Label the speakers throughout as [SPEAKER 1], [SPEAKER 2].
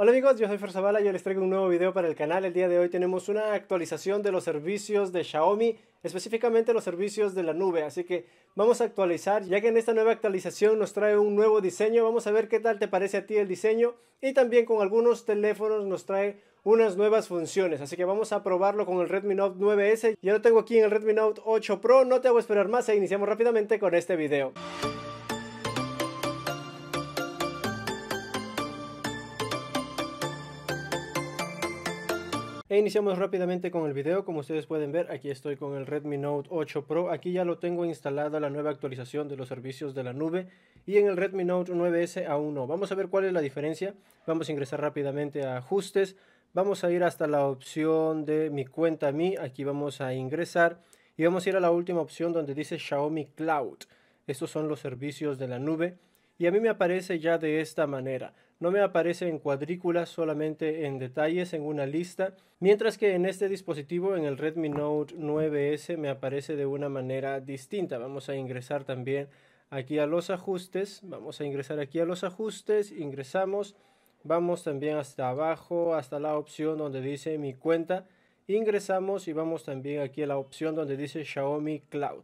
[SPEAKER 1] Hola amigos, yo soy Ferzavala y yo les traigo un nuevo video para el canal. El día de hoy tenemos una actualización de los servicios de Xiaomi, específicamente los servicios de la nube. Así que vamos a actualizar, ya que en esta nueva actualización nos trae un nuevo diseño. Vamos a ver qué tal te parece a ti el diseño y también con algunos teléfonos nos trae unas nuevas funciones. Así que vamos a probarlo con el Redmi Note 9S. Ya lo tengo aquí en el Redmi Note 8 Pro. No te hago esperar más e iniciamos rápidamente con este video. E iniciamos rápidamente con el video, como ustedes pueden ver aquí estoy con el Redmi Note 8 Pro, aquí ya lo tengo instalada la nueva actualización de los servicios de la nube y en el Redmi Note 9S aún no. Vamos a ver cuál es la diferencia, vamos a ingresar rápidamente a ajustes, vamos a ir hasta la opción de mi cuenta mi, aquí vamos a ingresar y vamos a ir a la última opción donde dice Xiaomi Cloud. Estos son los servicios de la nube y a mí me aparece ya de esta manera. No me aparece en cuadrículas, solamente en detalles, en una lista, mientras que en este dispositivo, en el Redmi Note 9S, me aparece de una manera distinta. Vamos a ingresar también aquí a los ajustes, vamos a ingresar aquí a los ajustes, ingresamos, vamos también hasta abajo, hasta la opción donde dice mi cuenta, ingresamos y vamos también aquí a la opción donde dice Xiaomi Cloud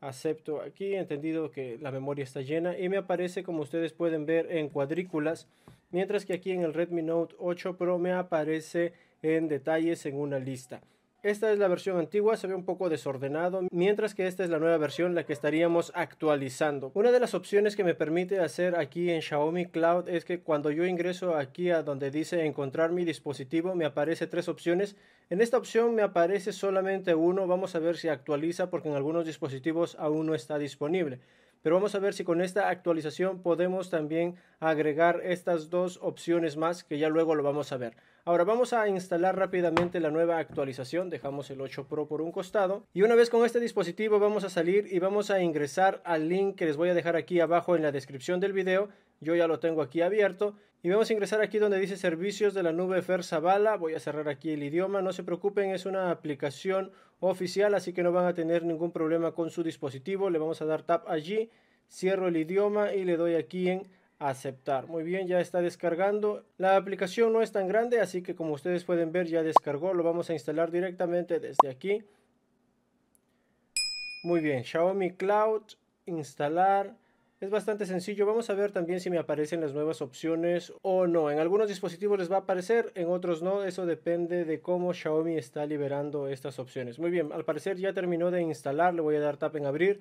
[SPEAKER 1] acepto aquí, entendido que la memoria está llena y me aparece como ustedes pueden ver en cuadrículas, mientras que aquí en el Redmi Note 8 Pro me aparece en detalles en una lista. Esta es la versión antigua, se ve un poco desordenado, mientras que esta es la nueva versión, la que estaríamos actualizando. Una de las opciones que me permite hacer aquí en Xiaomi Cloud es que cuando yo ingreso aquí a donde dice encontrar mi dispositivo, me aparece tres opciones. En esta opción me aparece solamente uno, vamos a ver si actualiza porque en algunos dispositivos aún no está disponible. Pero vamos a ver si con esta actualización podemos también agregar estas dos opciones más que ya luego lo vamos a ver. Ahora vamos a instalar rápidamente la nueva actualización, dejamos el 8 Pro por un costado y una vez con este dispositivo vamos a salir y vamos a ingresar al link que les voy a dejar aquí abajo en la descripción del video yo ya lo tengo aquí abierto. Y vamos a ingresar aquí donde dice servicios de la nube Fer Zavala. Voy a cerrar aquí el idioma. No se preocupen, es una aplicación oficial, así que no van a tener ningún problema con su dispositivo. Le vamos a dar tap allí. Cierro el idioma y le doy aquí en aceptar. Muy bien, ya está descargando. La aplicación no es tan grande, así que como ustedes pueden ver ya descargó. Lo vamos a instalar directamente desde aquí. Muy bien, Xiaomi Cloud, instalar. Es bastante sencillo, vamos a ver también si me aparecen las nuevas opciones o no. En algunos dispositivos les va a aparecer, en otros no, eso depende de cómo Xiaomi está liberando estas opciones. Muy bien, al parecer ya terminó de instalar, le voy a dar tap en abrir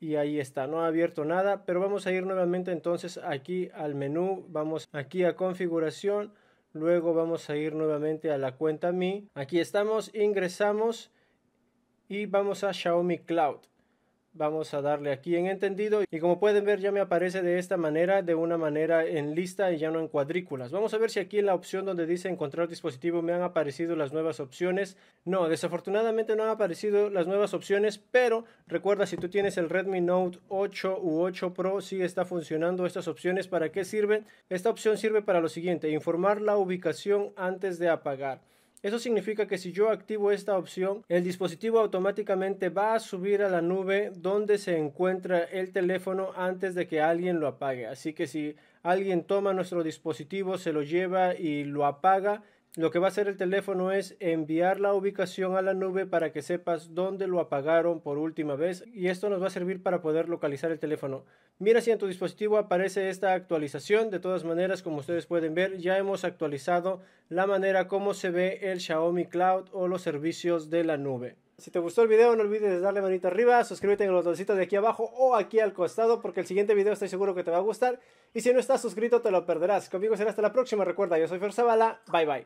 [SPEAKER 1] y ahí está, no ha abierto nada, pero vamos a ir nuevamente entonces aquí al menú, vamos aquí a configuración, luego vamos a ir nuevamente a la cuenta Mi, aquí estamos, ingresamos y vamos a Xiaomi Cloud. Vamos a darle aquí en entendido y como pueden ver ya me aparece de esta manera, de una manera en lista y ya no en cuadrículas. Vamos a ver si aquí en la opción donde dice encontrar dispositivo me han aparecido las nuevas opciones. No, desafortunadamente no han aparecido las nuevas opciones, pero recuerda si tú tienes el Redmi Note 8 u 8 Pro, si está funcionando estas opciones. ¿Para qué sirven? Esta opción sirve para lo siguiente, informar la ubicación antes de apagar. Eso significa que si yo activo esta opción, el dispositivo automáticamente va a subir a la nube donde se encuentra el teléfono antes de que alguien lo apague. Así que si alguien toma nuestro dispositivo, se lo lleva y lo apaga, lo que va a hacer el teléfono es enviar la ubicación a la nube para que sepas dónde lo apagaron por última vez y esto nos va a servir para poder localizar el teléfono. Mira si en tu dispositivo aparece esta actualización. De todas maneras, como ustedes pueden ver, ya hemos actualizado la manera como se ve el Xiaomi Cloud o los servicios de la nube. Si te gustó el video no olvides darle manita arriba, suscríbete en el botoncito de aquí abajo o aquí al costado porque el siguiente video estoy seguro que te va a gustar y si no estás suscrito te lo perderás. Conmigo será hasta la próxima, recuerda, yo soy Fer Zavala, bye bye.